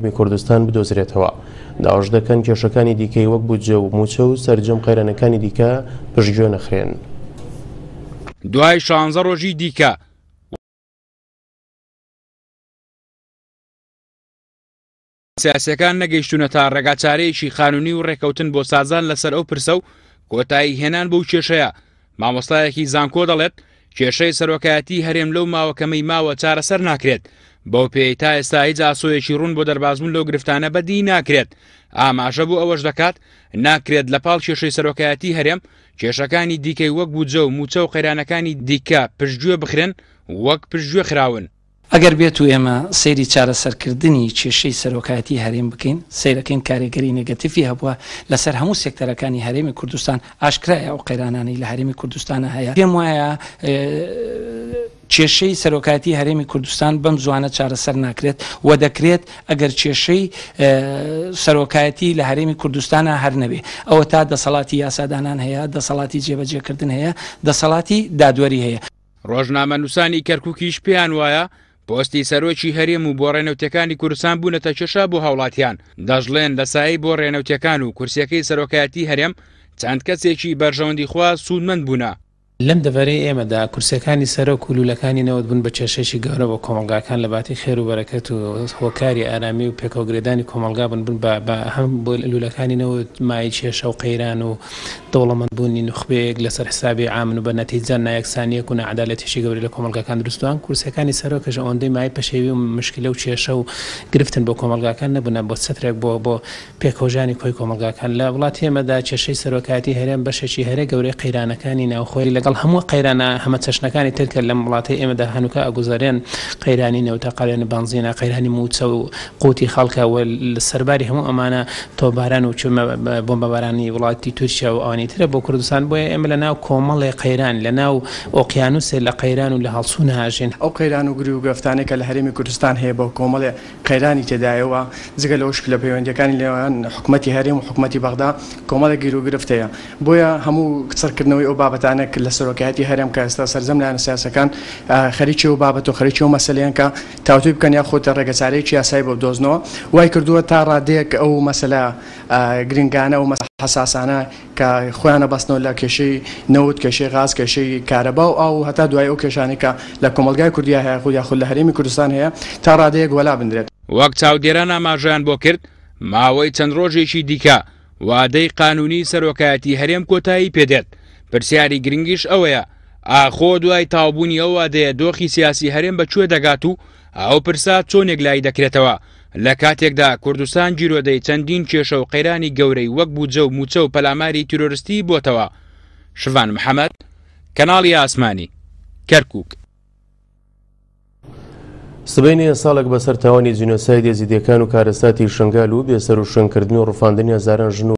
کوردستان بدۆزرێتەوە داوش دەکەن کێشەکانی دیکەی وەک بودجە و موچە و سرجەم قەیرانەکانی دیکە پشتگوێ نەخرێن دوای شانزە ڕۆژی دیکە سیاسەکان نەگەیشتونە تا ڕێگاچارەیەکی خانونی و ڕێکەوتن بۆ سازان لەسەر ئەو پرسە و کۆتایی هێنان بەو کێشەیە مامۆستایەکی زانکۆ دەڵێت کێشەی سەرۆکایەتی هەرێم لەو ماوەکەمەی ماوە چارەسەر ناکرێت بەو پێی تا ئێستا هیچ ئاسۆیەکی ڕوون بۆ دەربازبوون لەو گرفتانە بەدی ناکرێت ئاماژە بوو ئەوەش دەکات ناکرێت لە پاڵ کێشەی سەرۆکایەتی هەرێم کێشەکانی دیکەی وەک بوو جە و موچە و قەیرانەکانی دیکە پشتگوێ بخرێن وەک پشتگوێ خراون ئەگەر بێت و ئێمە سەیری چارەسەرکردنی کێشەی سەرۆکایەتی هەرێم بکەین سیرەکەین کارێگەری نگەتیفی هەبووە لەسەر هەموو سێکتەرەکانی هەرێمی کوردستان ئاشکرایە و قەیرانانی لە هەرمی کوردستانە هەیە پێم وایە کێشەی سەرۆکاتی هەرێمی کوردستان بەم زوانە چارەسەر ناکرێت و دەکرێت ئەگەر کێشەی سەرۆکایەتی لە هەرێمی کوردستانە هەر نەبێ ئەوە تا دەسەڵاتی یاسادانان هەیە دەسەڵاتی جێبەجێکردن هەیە دەسەڵاتی دادوەری هەیە ڕۆژنامە نووسانی کەرککیش پێیان وایە پۆستی سەرۆکی هەرێم و بۆ ڕێنەوتەکانی کوردستان بوونەتە چێشا بۆ هاوڵاتیان دەژڵێن لەسایی بۆ ڕێنەوتەکان و کورسەکەی سەرۆکایەتی هەرێم چەند کەسێکی بەرژەوەندی خوا سوودمەند بوونە لەم دەبەرەی ئێمەدا کورسەکانی سەرۆ کولولەکانی نەوەت بوون بە چێشەشی گەورە بۆ کۆمەلگاکان لە باتی خێر و بەرەکەت و هۆکاری ئارامی و پێکۆگرێدانی کۆمەلگا بن بن بە هەم بۆ لولەکانی نەوەت مای چێشە و قەیران و دەوڵەمەند بوونی نخبەیەک لەسەر حسابی عامن و بە نەتیجان نایەکسانیەک و نعدالەتیشی گەوری لە کۆمەلگاکان دروستوان کورسەکانی سەرۆکەش ئەوەندەی مای پەشێوی و مشکلە و چێشە و گرفتن بۆ کۆمەلگاکان نبوونە بۆ سەترێک بۆ بۆ پێکۆژانی کۆی کۆمەلگاکان لە وڵات ئێمەدا چێشەی سەرۆکاتی هەرێم بەشێکی هەرێ گەورەی قەیرانەکانی ناوخۆی لەگەڵ لەگەڵ هەموو قەیرانە هەمە چەشنەکانی ترکە لەم وڵاتی ئێمەدا هەنوکە ئەگوزارێن قەیرانی نەوتە قەرێن بانزیینە قەیرانی موچە و قوتی خەڵکە لە سەرباری هەموو ئەمانە تۆباران و چمە بۆمبەبارانی وڵاتی تورکیا و ئەوانی ترە بۆ کوردستان بۆیە ئێمە لە ناو کۆمەڵی قەیران لە ناو ئۆقییانوسێ لە قەیران و لە هەڵسوون هاژێن ئەو قەیران و گری و گەفتانێکە لە هەرمی کوردستان هەیە بۆ کۆمەڵێ قەیرانی تێدایەوە جگە لە وشک لە پەیوەندەکانی لێوان حکوومەتتی هەرێم و حکوومەتتی بەغدا کۆمەڵە گیر و گرفتەیە بۆیە هەموو کچەرکردنەوەی ئەو بابەتانێک لە سەرۆکایەتی هەرم کە ئێستا سەرزم لایەن سیاسەکان خەریکی و بابەت و خەریکی و مەسلەیان کە تاوتوی بکەن یا خۆتە ڕێگەچارەیەکی یاسای بۆ دۆزنەوە وای کردووە تا ڕادەیەک ئەو مەسلە گرنگانە و حساسانە کە خۆیانە بەستنەوە لە کێشەی نەوت کێشەی غاز کێشەی کارەبا و ئەو هەتا دوای ئەو کێشانی کە لە کۆمەلگای کوردیا هەیە خود یاخود لە هەرمی کوردستان هەیە تا ڕادەیەک وەلا بندرێت وەک چاودێران ئاماژیان بۆ کرد ماوەی چەند ڕۆژێکی دیکە وادەی قانونی سەرۆکایەتی هەرێم کۆتایی پێدێت پرسیاری گرنگیش ئەوەیە ئاخۆ دوای تاوبوونی ئەوە دەیە دۆخی سیاسی هەرێم بەکوێ دەگات و ئەو پرسا چۆنێک لای دەکرێتەوە لە کاتێکدا کوردستان جیرۆدەی چەندین کێشە و قەیرانی گەورەی وەک بوو جە و موچە و پەلاماری تیرۆرستی بۆتەوە شوان محەممەد کەناڵی ئاسمانی کەرکک سبینی ساڵک بەسەر تاوانی جینۆسای دێزیدەکان و کارەساتی شنگال و بێسەر و شنکردن و ڕفاندنی هزاران ژن